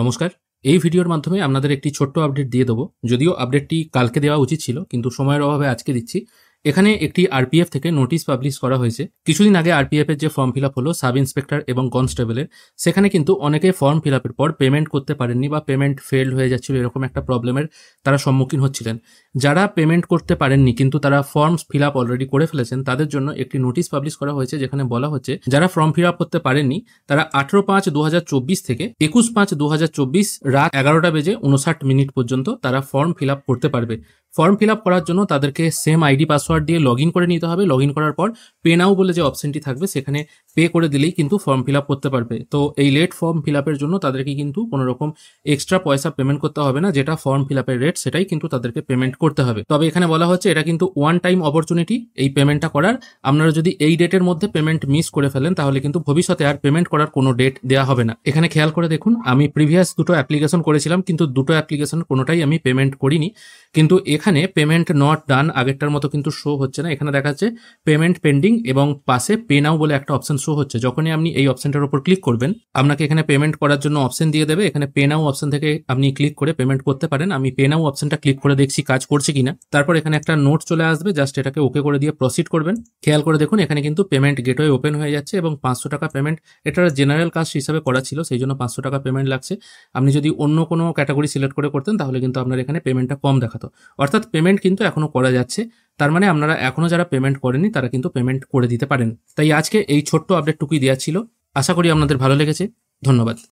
নমস্কার এই ভিডিওর মাধ্যমে আপনাদের একটি ছোট্ট আপডেট দিয়ে দেবো যদিও আপডেটটি কালকে দেওয়া উচিত ছিল কিন্তু সময়ের অভাবে আজকে দিচ্ছি এখানে একটি আরপিএফ থেকে নোটিশ পাবলিশ করা হয়েছে কিছুদিন আগে আরপিএফ এর যে ফর্ম ফিল আপ হলো সাব ইন্সপেক্টর এবং কনস্টেবলের সেখানে কিন্তু অনেকে ফর্ম ফিল আপের পর পেমেন্ট করতে পারেননি বা পেমেন্ট ফেল হয়ে যাচ্ছিল এরকম একটা প্রবলেমের তারা সম্মুখীন হচ্ছিলেন যারা পেমেন্ট করতে পারেননি কিন্তু তারা ফর্ম ফিল আপ অলরেডি করে ফেলেছেন তাদের জন্য একটি নোটিশ পাবলিশ করা হয়েছে যেখানে বলা হচ্ছে যারা ফর্ম ফিল আপ করতে পারেননি তারা আঠেরো পাঁচ দু থেকে একুশ পাঁচ দু রাত এগারোটা বেজে উনষাট মিনিট পর্যন্ত তারা ফর্ম ফিল আপ করতে পারবে ফর্ম ফিল করার জন্য তাদেরকে সেম আইডি পাসওয়ার্ড দিয়ে লগ করে নিতে হবে লগ করার পর পে নাও বলে যে অপশনটি থাকবে সেখানে পে করে দিলেই কিন্তু ফর্ম ফিল করতে পারবে তো এই লেট ফর্ম ফিল জন্য তাদেরকে কিন্তু কোনো রকম এক্সট্রা পয়সা পেমেন্ট করতে হবে না যেটা ফর্ম ফিল রেট সেটাই কিন্তু তাদেরকে পেমেন্ট করতে হবে তবে এখানে বলা হচ্ছে এটা কিন্তু ওয়ান টাইম অপরচুনিটি এই পেমেন্টটা করার আপনারা যদি এই ডেটের মধ্যে পেমেন্ট মিস করে ফেলেন তাহলে কিন্তু ভবিষ্যতে আর পেমেন্ট করার কোনো ডেট দেওয়া হবে না এখানে খেয়াল করে দেখুন আমি প্রিভিয়াস দুটো অ্যাপ্লিকেশন করেছিলাম কিন্তু দুটো অ্যাপ্লিকেশন কোনোটাই আমি পেমেন্ট করিনি কিন্তু এখানে পেমেন্ট নট ডান আগেরটার মতো কিন্তু শো হচ্ছে না এখানে দেখাচ্ছে পেমেন্ট পেন্ডিং এবং পাশে পে নাও বলে একটা অপশন শো হচ্ছে যখনই আপনি এই অপশনটার উপর ক্লিক করবেন আপনাকে এখানে পেমেন্ট করার জন্য অপশন দিয়ে দেবে এখানে পে নাও অপশন থেকে আপনি ক্লিক করে পেমেন্ট করতে পারেন আমি পে নাও অপশনটা ক্লিক করে দেখছি কাজ করছে কিনা তারপর এখানে একটা নোট চলে আসবে জাস্ট এটাকে ওকে করে দিয়ে প্রসিড করবেন খেয়াল করে দেখুন এখানে কিন্তু পেমেন্ট গেটওয়ে ওপেন হয়ে যাচ্ছে এবং পাঁচশো টাকা পেমেন্ট এটার জেনারেল কাজ হিসাবে করা ছিল সেই জন্য পাঁচশো টাকা পেমেন্ট লাগছে আপনি যদি অন্য কোনো ক্যাটাগরি সিলেক্ট করে করতেন তাহলে কিন্তু আপনার এখানে পেমেন্টটা কম দেখাতো অর্থাৎ অর্থাৎ পেমেন্ট কিন্তু এখনও করা যাচ্ছে তার মানে আপনারা এখনও যারা পেমেন্ট করেনি তারা কিন্তু পেমেন্ট করে দিতে পারেন তাই আজকে এই ছোট্ট আপডেটটুকুই দেওয়া ছিল আশা করি আপনাদের ভালো লেগেছে ধন্যবাদ